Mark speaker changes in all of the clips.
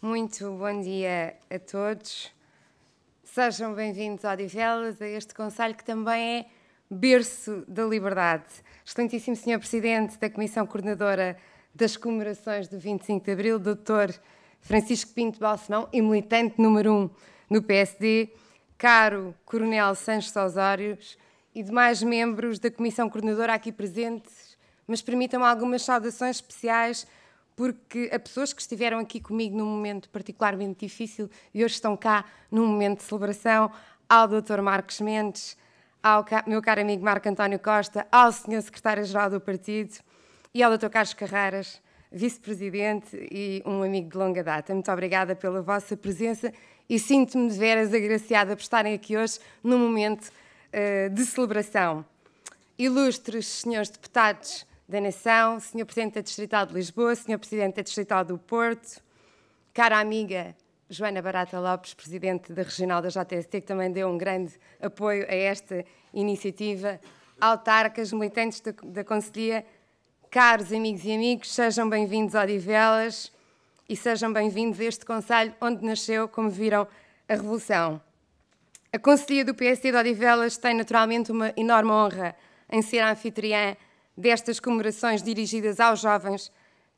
Speaker 1: Muito bom dia a todos. Sejam bem-vindos ao Divelas, a este Conselho que também é berço da liberdade. Excelentíssimo Sr. Presidente da Comissão Coordenadora das Comemorações do 25 de Abril, Dr. Francisco Pinto Balsemão e militante número 1 um no PSD, caro Coronel Sanches Osórios e demais membros da Comissão Coordenadora aqui presentes, mas permitam-me algumas saudações especiais porque a pessoas que estiveram aqui comigo num momento particularmente difícil e hoje estão cá num momento de celebração, ao Dr. Marcos Mendes, ao meu caro amigo Marco António Costa, ao Sr. Secretário-Geral do Partido e ao Dr. Carlos Carreiras, Vice-Presidente e um amigo de longa data. Muito obrigada pela vossa presença e sinto-me de veras agraciada por estarem aqui hoje num momento uh, de celebração. Ilustres senhores deputados da Nação, Sr. Presidente da Distrital de Lisboa, Sr. Presidente da Distrital do Porto, cara amiga Joana Barata Lopes, Presidente da Regional da JST, que também deu um grande apoio a esta iniciativa, autarcas, militantes da, da Conselhia, caros amigos e amigos, sejam bem-vindos ao Divelas e sejam bem-vindos a este Conselho onde nasceu, como viram, a Revolução. A Conselhia do PSD de Odivelas tem naturalmente uma enorme honra em ser a anfitriã destas comemorações dirigidas aos jovens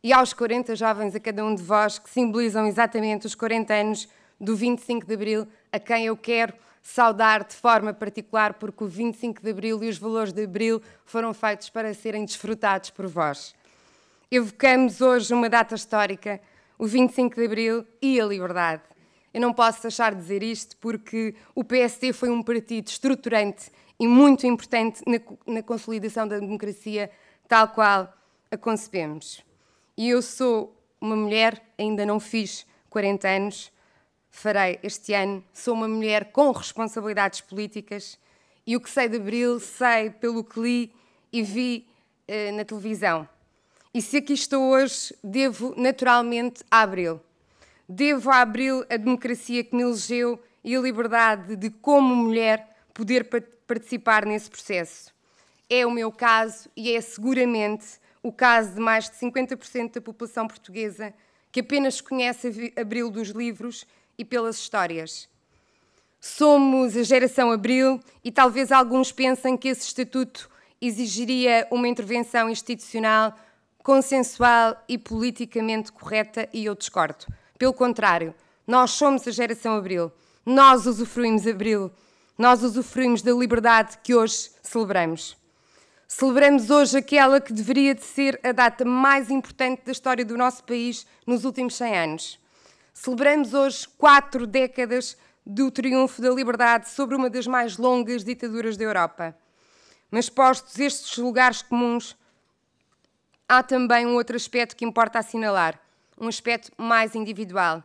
Speaker 1: e aos 40 jovens a cada um de vós que simbolizam exatamente os 40 anos do 25 de Abril, a quem eu quero saudar de forma particular, porque o 25 de Abril e os valores de Abril foram feitos para serem desfrutados por vós. Evocamos hoje uma data histórica, o 25 de Abril e a liberdade. Eu não posso deixar de dizer isto porque o PSD foi um partido estruturante e muito importante na, na consolidação da democracia tal qual a concebemos. E eu sou uma mulher, ainda não fiz 40 anos, farei este ano. Sou uma mulher com responsabilidades políticas e o que sei de Abril sei pelo que li e vi eh, na televisão. E se aqui estou hoje, devo naturalmente a Abril. Devo a Abril a democracia que me elegeu e a liberdade de, como mulher, poder participar nesse processo. É o meu caso e é seguramente o caso de mais de 50% da população portuguesa que apenas conhece Abril dos livros e pelas histórias. Somos a geração Abril e talvez alguns pensem que esse estatuto exigiria uma intervenção institucional consensual e politicamente correta e eu discordo. Pelo contrário, nós somos a geração Abril. Nós usufruímos Abril nós usufruímos da liberdade que hoje celebramos. Celebramos hoje aquela que deveria de ser a data mais importante da história do nosso país nos últimos 100 anos. Celebramos hoje quatro décadas do triunfo da liberdade sobre uma das mais longas ditaduras da Europa. Mas postos estes lugares comuns, há também um outro aspecto que importa assinalar, um aspecto mais individual.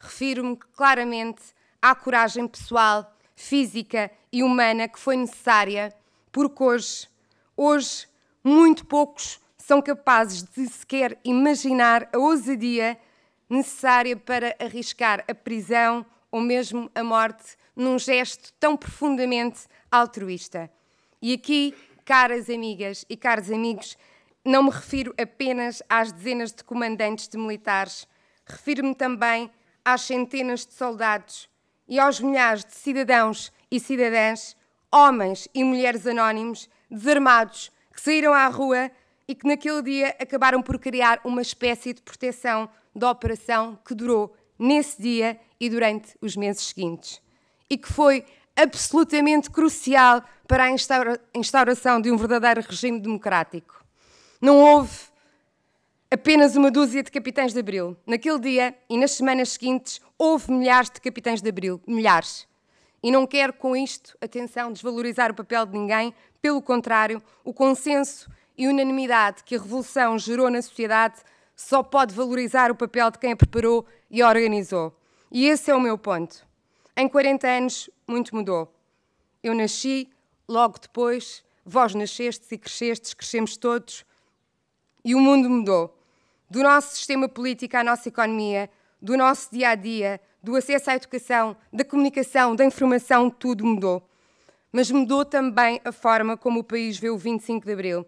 Speaker 1: Refiro-me claramente à coragem pessoal física e humana que foi necessária, porque hoje, hoje, muito poucos são capazes de sequer imaginar a ousadia necessária para arriscar a prisão ou mesmo a morte num gesto tão profundamente altruísta. E aqui, caras amigas e caros amigos, não me refiro apenas às dezenas de comandantes de militares, refiro-me também às centenas de soldados e aos milhares de cidadãos e cidadãs, homens e mulheres anónimos, desarmados, que saíram à rua e que naquele dia acabaram por criar uma espécie de proteção da operação que durou nesse dia e durante os meses seguintes. E que foi absolutamente crucial para a instauração de um verdadeiro regime democrático. Não houve apenas uma dúzia de capitães de abril. Naquele dia e nas semanas seguintes houve milhares de capitães de abril, milhares. E não quero com isto, atenção, desvalorizar o papel de ninguém, pelo contrário, o consenso e unanimidade que a revolução gerou na sociedade só pode valorizar o papel de quem a preparou e a organizou. E esse é o meu ponto. Em 40 anos, muito mudou. Eu nasci, logo depois, vós nascestes e crescestes, crescemos todos, e o mundo mudou do nosso sistema político à nossa economia, do nosso dia a dia, do acesso à educação, da comunicação, da informação, tudo mudou. Mas mudou também a forma como o país vê o 25 de Abril.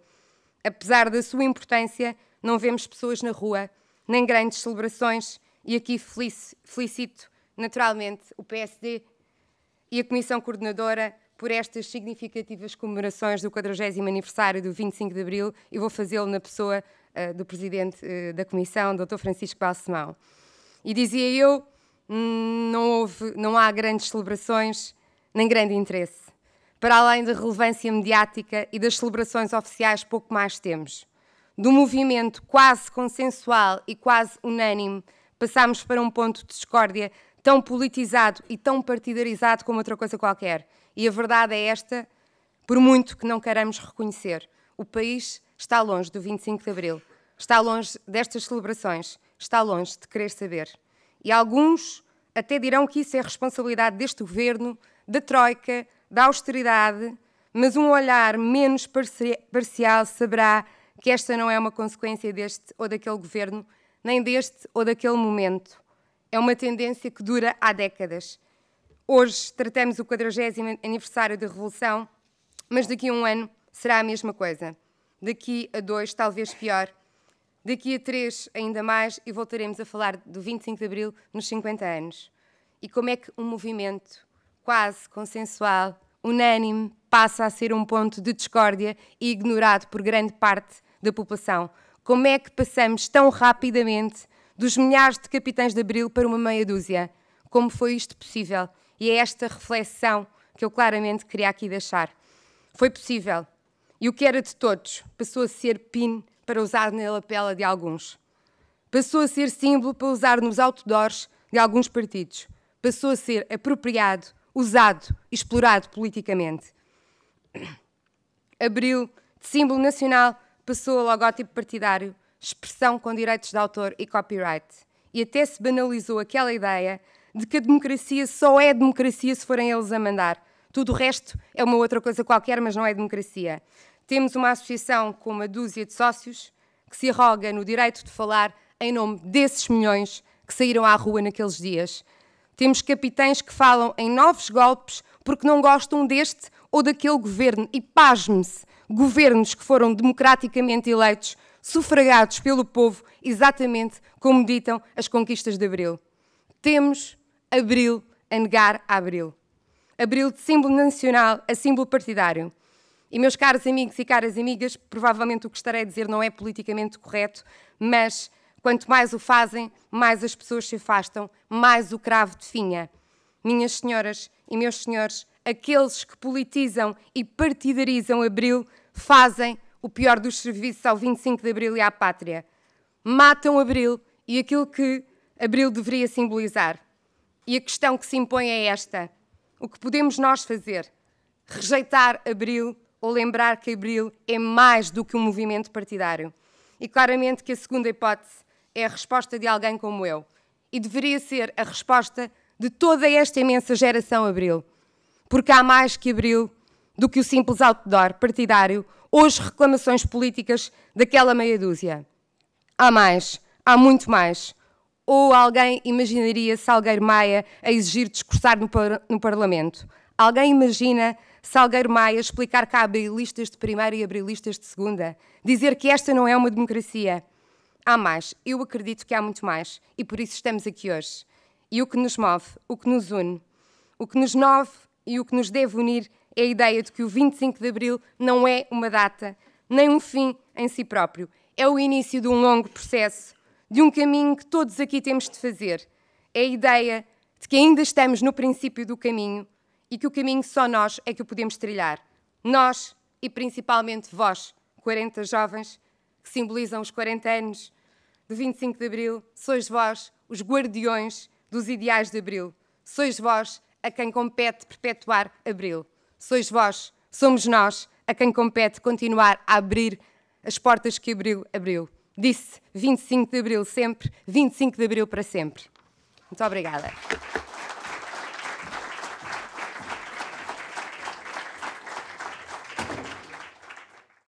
Speaker 1: Apesar da sua importância, não vemos pessoas na rua, nem grandes celebrações, e aqui felicito naturalmente o PSD e a Comissão Coordenadora por estas significativas comemorações do 40 aniversário do 25 de Abril e vou fazê-lo na pessoa eh, do presidente eh, da comissão, Dr. Francisco Balsemão. E dizia eu, hum, não houve, não há grandes celebrações nem grande interesse. Para além da relevância mediática e das celebrações oficiais, pouco mais temos. Do movimento quase consensual e quase unânime, passámos para um ponto de discórdia tão politizado e tão partidarizado como outra coisa qualquer. E a verdade é esta, por muito que não queiramos reconhecer, o país está longe do 25 de Abril, está longe destas celebrações, está longe de querer saber. E alguns até dirão que isso é responsabilidade deste governo, da Troika, da austeridade, mas um olhar menos parcial saberá que esta não é uma consequência deste ou daquele governo, nem deste ou daquele momento. É uma tendência que dura há décadas. Hoje tratamos o 40 aniversário da Revolução, mas daqui a um ano será a mesma coisa daqui a dois, talvez pior, daqui a três, ainda mais, e voltaremos a falar do 25 de Abril nos 50 anos. E como é que um movimento quase consensual, unânime, passa a ser um ponto de discórdia e ignorado por grande parte da população? Como é que passamos tão rapidamente dos milhares de capitães de Abril para uma meia dúzia? Como foi isto possível? E é esta reflexão que eu claramente queria aqui deixar. Foi possível e o que era de todos passou a ser pin para usar na lapela de alguns. Passou a ser símbolo para usar nos outdoors de alguns partidos. Passou a ser apropriado, usado, explorado politicamente. Abril, de símbolo nacional, passou a logótipo partidário, expressão com direitos de autor e copyright. E até se banalizou aquela ideia de que a democracia só é democracia se forem eles a mandar. Tudo o resto é uma outra coisa qualquer, mas não é democracia. Temos uma associação com uma dúzia de sócios que se arroga no direito de falar em nome desses milhões que saíram à rua naqueles dias. Temos capitães que falam em novos golpes porque não gostam deste ou daquele governo. E pasme-se, governos que foram democraticamente eleitos, sufragados pelo povo, exatamente como ditam as conquistas de Abril. Temos Abril a negar a Abril. Abril de símbolo nacional a símbolo partidário. E, meus caros amigos e caras amigas, provavelmente o que estarei a dizer não é politicamente correto, mas quanto mais o fazem, mais as pessoas se afastam, mais o cravo definha. Minhas senhoras e meus senhores, aqueles que politizam e partidarizam Abril fazem o pior dos serviços ao 25 de Abril e à pátria. Matam Abril e aquilo que Abril deveria simbolizar. E a questão que se impõe é esta: o que podemos nós fazer? Rejeitar Abril ou lembrar que Abril é mais do que um movimento partidário. E claramente que a segunda hipótese é a resposta de alguém como eu. E deveria ser a resposta de toda esta imensa geração Abril. Porque há mais que Abril do que o simples outdoor partidário ou as reclamações políticas daquela meia dúzia. Há mais, há muito mais. Ou alguém imaginaria Salgueiro Maia a exigir discursar no, par no Parlamento? Alguém imagina Salgueiro Maia explicar que há abrilistas de primeira e abrilistas de segunda, dizer que esta não é uma democracia. Há mais, eu acredito que há muito mais e por isso estamos aqui hoje. E o que nos move, o que nos une, o que nos move e o que nos deve unir é a ideia de que o 25 de Abril não é uma data, nem um fim em si próprio. É o início de um longo processo, de um caminho que todos aqui temos de fazer. É a ideia de que ainda estamos no princípio do caminho e que o caminho só nós é que o podemos trilhar. Nós e principalmente vós, 40 jovens, que simbolizam os 40 anos do 25 de Abril, sois vós os guardiões dos ideais de Abril. Sois vós a quem compete perpetuar Abril. Sois vós, somos nós, a quem compete continuar a abrir as portas que Abril abriu. Disse 25 de Abril sempre, 25 de Abril para sempre. Muito obrigada.